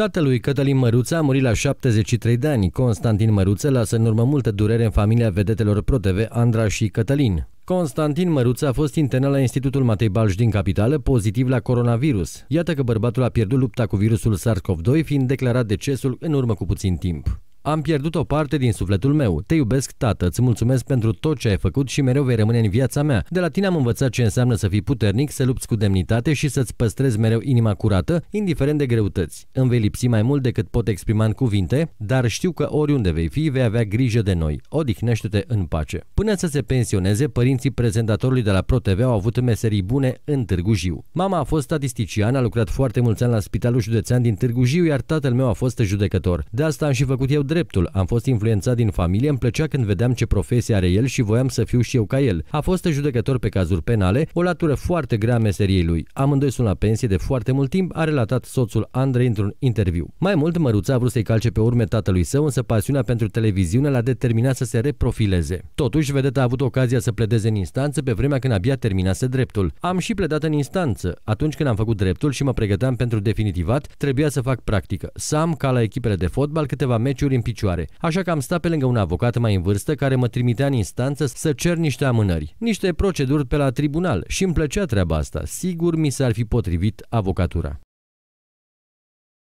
Tatălui Cătălin Măruță a murit la 73 de ani. Constantin Măruță lasă în urmă multă durere în familia vedetelor ProTV Andra și Cătălin. Constantin Măruță a fost internat la Institutul Matei Balș din capitală, pozitiv la coronavirus. Iată că bărbatul a pierdut lupta cu virusul SARS-CoV-2, fiind declarat decesul în urmă cu puțin timp. Am pierdut o parte din sufletul meu. Te iubesc, tată, îți mulțumesc pentru tot ce ai făcut și mereu vei rămâne în viața mea. De la tine am învățat ce înseamnă să fii puternic, să lupți cu demnitate și să-ți păstrezi mereu inima curată, indiferent de greutăți. Îmi vei lipsi mai mult decât pot exprima în cuvinte, dar știu că oriunde vei fi, vei avea grijă de noi. Odihnește-te în pace. Până să se pensioneze, părinții prezentatorului de la ProTV au avut meserii bune în Târgu Jiu. Mama a fost statistician, a lucrat foarte mulți ani la Spitalul Județean din Târgu Jiu, iar tatăl meu a fost judecător. De asta am și făcut eu dreptul. Am fost influențat din familie, îmi plăcea când vedeam ce profesie are el și voiam să fiu și eu ca el. A fost judecător pe cazuri penale, o latură foarte grea a meseriei lui. Amândoi sunt la pensie de foarte mult timp, a relatat soțul Andrei într-un interviu. Mai mult, Măruța a vrut să-i calce pe urme tatălui său, însă pasiunea pentru televiziune l-a determinat să se reprofileze. Totuși, vedeta a avut ocazia să pledeze în instanță pe vremea când abia terminase dreptul. Am și pledat în instanță. Atunci când am făcut dreptul și mă pregăteam pentru definitivat, trebuia să fac practică. Sam, ca la echipele de fotbal, câteva meciuri în picioare, așa că am stat pe lângă un avocat mai în vârstă care mă trimitea în instanță să cer niște amânări, niște proceduri pe la tribunal și îmi plăcea treaba asta. Sigur mi s-ar fi potrivit avocatura.